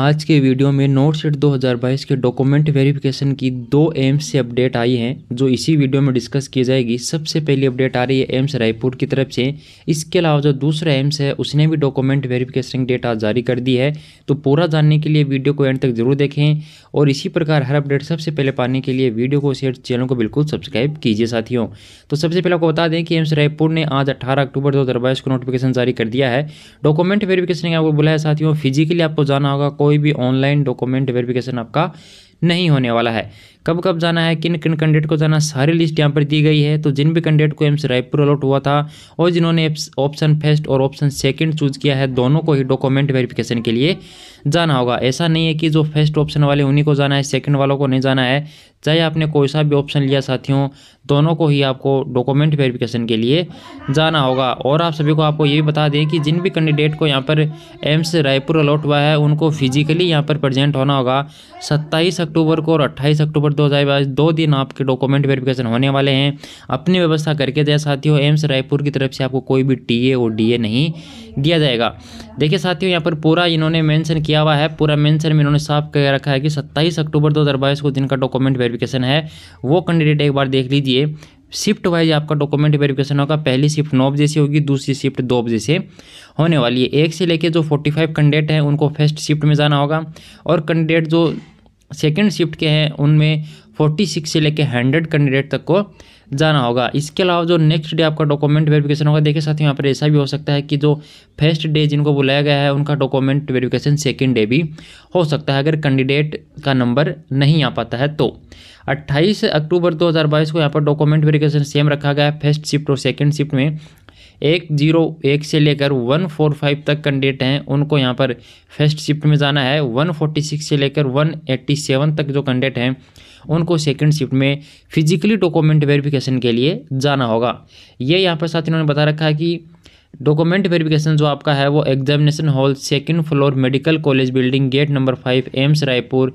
आज के वीडियो में नोट सेट 2022 के डॉक्यूमेंट वेरिफिकेशन की दो एम्स से अपडेट आई हैं जो इसी वीडियो में डिस्कस की जाएगी सबसे पहली अपडेट आ रही है एम्स रायपुर की तरफ से इसके अलावा जो दूसरा एम्स है उसने भी डॉक्यूमेंट वेरिफिकेशन डेट आज जारी कर दी है तो पूरा जानने के लिए वीडियो को एंड तक जरूर देखें और इसी प्रकार हर अपडेट सबसे पहले पाने के लिए वीडियो को शेयर चैनल को बिल्कुल सब्सक्राइब कीजिए साथियों तो सबसे पहले आपको बता दें कि एम्स रायपुर ने आज अठारह अक्टूबर दो को नोटिफिकेशन जारी कर दिया है डॉक्यूमेंट वेरिफिकेशन आपको बुलाया साथियों फिजिकली आपको जाना होगा कोई भी ऑनलाइन डॉक्यूमेंट वेरिफिकेशन आपका नहीं होने वाला है कब कब जाना है किन किन कैंडिडेट को जाना सारी लिस्ट यहाँ पर दी गई है तो जिन भी कैंडिडेट को एम्स रायपुर अलॉट हुआ था और जिन्होंने ऑप्शन फर्स्ट और ऑप्शन सेकेंड चूज किया है दोनों को ही डॉक्यूमेंट वेरिफिकेशन के लिए जाना होगा ऐसा नहीं है कि जो फर्स्ट ऑप्शन वाले उन्हीं को जाना है सेकंड वालों को नहीं जाना है चाहे आपने कोई सा भी ऑप्शन लिया साथियों दोनों को ही आपको डॉक्यूमेंट वेरिफिकेशन के लिए जाना होगा और आप सभी को आपको ये भी बता दें कि जिन भी कैंडिडेट को यहाँ पर एम्स रायपुर अलॉट हुआ है उनको फिजिकली यहाँ पर प्रेजेंट होना होगा सत्ताईस अक्टूबर को और अट्ठाईस अक्टूबर अक्टूबर दो हज़ार बाईस दो दिन आपके डॉक्यूमेंट वेरिफिकेशन होने वाले हैं अपनी व्यवस्था करके दें साथियों एम्स रायपुर की तरफ से आपको कोई भी टी और डी नहीं दिया जाएगा देखिए साथियों यहाँ पर पूरा इन्होंने मैंशन किया हुआ है पूरा मैंशन में इन्होंने साफ कह रखा है कि सत्ताईस अक्टूबर दो को जिनका डॉक्यूमेंट वेरिफिकेशन है वो कैंडिडेट एक बार देख लीजिए शिफ्ट वाइज आपका डॉक्यूमेंट वेरिफिकेशन होगा पहली शिफ्ट नौ बजे से होगी दूसरी शिफ्ट दो बजे से होने वाली है एक से लेके जो 45 फाइव कैंडिडेट हैं उनको फर्स्ट शिफ्ट में जाना होगा और कैंडिडेट जो सेकेंड शिफ्ट के हैं उनमें फोर्टी सिक्स से लेकर हंड्रेड कैंडिडेट तक को जाना होगा इसके अलावा जो नेक्स्ट डे आपका डॉक्यूमेंट वेरिफिकेशन होगा देखिए साथ यहाँ पर ऐसा भी हो सकता है कि जो फर्स्ट डे जिनको बुलाया गया है उनका डॉक्यूमेंट वेरिफिकेशन सेकेंड डे भी हो सकता है अगर कैंडिडेट का नंबर नहीं आ पाता है तो 28 अक्टूबर 2022 को यहाँ पर डॉक्यूमेंट वेरिफिकेशन सेम रखा गया है फर्स्ट शिफ्ट और सेकेंड शिफ्ट में एक जीरो एक से लेकर वन फोर फाइव तक कैंडिडेट हैं उनको यहाँ पर फर्स्ट शिफ्ट में जाना है वन फोर्टी सिक्स से लेकर वन एट्टी सेवन तक जो कैंडिडेट हैं उनको सेकंड शिफ्ट में फिजिकली डॉक्यूमेंट वेरिफिकेशन के लिए जाना होगा ये यहाँ पर साथ इन्होंने बता रखा है कि डॉक्यूमेंट वेरिफिकेशन जो आपका है वो examination hall second floor medical college building gate number five AIIMS Raipur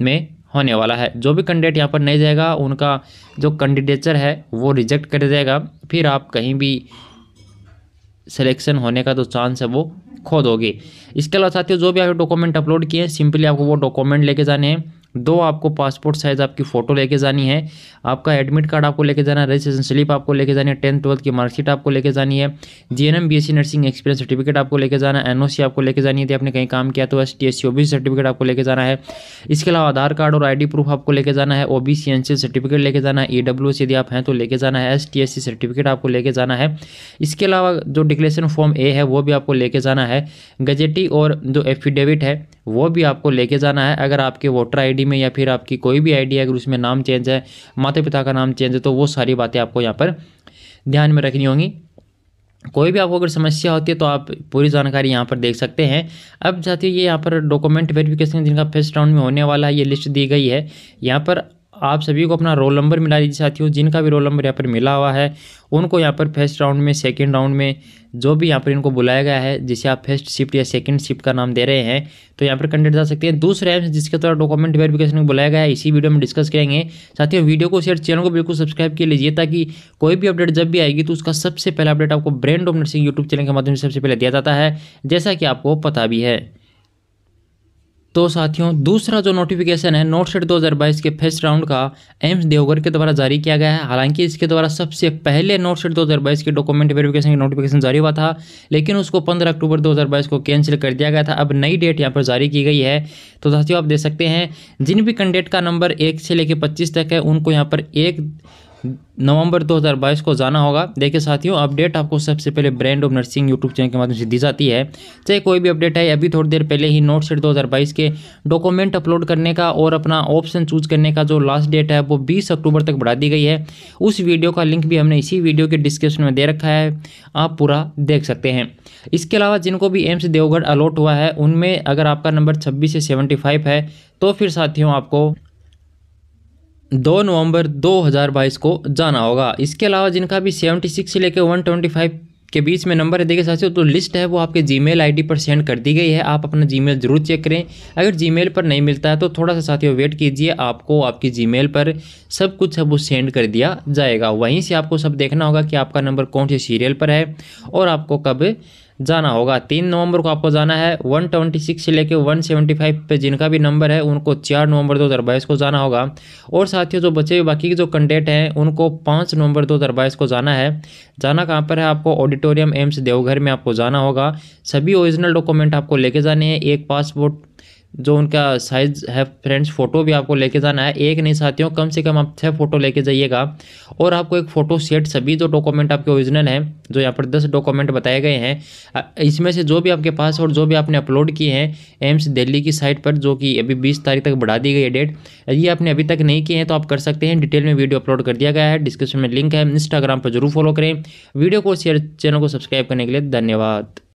में होने वाला है जो भी कैंडिडेट यहाँ पर नहीं जाएगा उनका जो कैंडिडेचर है वो रिजेक्ट कर देगा फिर आप कहीं भी सिलेक्शन होने का जो तो चांस है वो खो दोगे इसके अलावा साथियों जो भी आपके डॉक्यूमेंट अपलोड किए हैं सिंपली आपको वो डॉक्यूमेंट लेके जाने हैं दो आपको पासपोर्ट साइज़ आपकी फ़ोटो लेके जानी है आपका एडमिट कार्ड आपको लेके जाना है रजिस्ट्रेशन स्लिप आपको लेके जानी है टेंथ ट्वेल्थ की मार्कशीट आपको लेके जानी है G N M B S C nursing experience certificate आपको लेके जाना है एन ओ सी आपको लेके जानी है आपने कहीं काम किया तो S T S C O B certificate आपको लेके जाना है इसके अलावा आधार कार्ड और आई डी प्रूफ आपको लेके जाना है O B C N C certificate लेके जाना है ई e डब्ल्यू यदि आप हैं तो लेके जाना है S T S C certificate आपको लेके जाना है इसके अलावा जो डिक्लेरेशन फॉर्म ए है वो भी आपको लेके जाना है गजेटी और जो एफिडेविट है वो भी आपको लेके जाना है अगर आपके वोटर आईडी में या फिर आपकी कोई भी आईडी है अगर उसमें नाम चेंज है माता पिता का नाम चेंज है तो वो सारी बातें आपको यहाँ पर ध्यान में रखनी होंगी कोई भी आपको अगर समस्या होती है तो आप पूरी जानकारी यहाँ पर देख सकते हैं अब जाती है ये यहाँ पर डॉक्यूमेंट वेरिफिकेशन जिनका फर्स्ट राउंड में होने वाला है ये लिस्ट दी गई है यहाँ पर आप सभी को अपना रोल नंबर मिला दीजिए साथियों जिनका भी रोल नंबर यहाँ पर मिला हुआ है उनको यहाँ पर फर्स्ट राउंड में सेकेंड राउंड में जो भी यहाँ पर इनको बुलाया गया है जिसे आप फर्स्ट शिफ्ट या सेकेंड शिफ्ट का नाम दे रहे हैं तो यहाँ पर कंडेट जा सकते हैं दूसरे एम्स जिसके द्वारा डॉक्यूमेंट वेरिफिकेशन को बुलाया गया है इसी वीडियो में डिस्कस करेंगे साथियों वीडियो को शेयर चैनल को बिल्कुल सब्सक्राइब कर लीजिए ताकि कोई भी अपडेट जब भी आएगी तो उसका सबसे पहला अपडेट आपको brand of nursing YouTube channel के माध्यम से सबसे पहले दिया जाता है जैसा कि आपको पता भी है तो साथियों दूसरा जो नोटिफिकेशन है नोट सेट 2022 के फर्स्ट राउंड का एम्स देवघर के द्वारा जारी किया गया है हालांकि इसके द्वारा सबसे पहले नोट सेट 2022 के डॉक्यूमेंट वेरिफिकेशन का नोटिफिकेशन जारी हुआ था लेकिन उसको 15 अक्टूबर 2022 को कैंसिल कर दिया गया था अब नई डेट यहाँ पर जारी की गई है तो साथियों आप देख सकते हैं जिन भी कैंडिडेट का नंबर एक से लेकर पच्चीस तक है उनको यहाँ पर एक नवंबर 2022 को जाना होगा देखिए साथियों अपडेट आपको सबसे पहले brand of nursing YouTube channel के माध्यम से दी जाती है चाहे कोई भी अपडेट है अभी थोड़ी देर पहले ही नोट सेट 2022 के डॉक्यूमेंट अपलोड करने का और अपना ऑप्शन चूज करने का जो लास्ट डेट है वो बीस अक्टूबर तक बढ़ा दी गई है उस वीडियो का लिंक भी हमने इसी वीडियो के डिस्क्रिप्शन में दे रखा है आप पूरा देख सकते हैं इसके अलावा जिनको भी एम्स देवगढ़ अलॉट हुआ है उनमें अगर आपका नंबर छब्बीस से सेवेंटी है तो फिर साथियों आपको दो नवंबर 2022 को जाना होगा इसके अलावा जिनका भी 76 से लेकर 125 के बीच में नंबर है देखिए साथियों तो लिस्ट है वो आपके जीमेल आईडी पर सेंड कर दी गई है आप अपना जीमेल जरूर चेक करें अगर जीमेल पर नहीं मिलता है तो थोड़ा सा साथियों वेट कीजिए आपको आपकी जीमेल पर सब कुछ अब वो सेंड कर दिया जाएगा वहीं से आपको सब देखना होगा कि आपका नंबर कौन से सीरियल पर है और आपको कब जाना होगा तीन नवंबर को आपको जाना है 126 से लेकर 175 पे जिनका भी नंबर है उनको चार नवंबर 2022 को जाना होगा और साथियों जो बचे हुए बाकी के जो कंडेट हैं उनको पाँच नवंबर 2022 को जाना है जाना कहाँ पर है आपको ऑडिटोरियम एम्स देवघर में आपको जाना होगा सभी ओरिजिनल डॉक्यूमेंट आपको लेके जाने हैं एक पासपोर्ट जो उनका साइज़ है फ्रेंड्स फ़ोटो भी आपको लेके जाना है एक नहीं साथियों कम से कम आप छः फ़ोटो लेके जाइएगा और आपको एक फ़ोटो सेट सभी जो डॉक्यूमेंट आपके ओरिजिनल हैं जो यहाँ पर दस डॉक्यूमेंट बताए गए हैं इसमें से जो भी आपके पास और जो भी आपने अपलोड किए हैं एम्स दिल्ली की साइट पर जो कि अभी बीस तारीख तक बढ़ा दी गई है डेट यदि आपने अभी तक नहीं किए हैं तो आप कर सकते हैं डिटेल में वीडियो अपलोड कर दिया गया है डिस्क्रिप्शन में लिंक है इंस्टाग्राम पर जरूर फॉलो करें वीडियो को शेयर चैनल को सब्सक्राइब करने के लिए धन्यवाद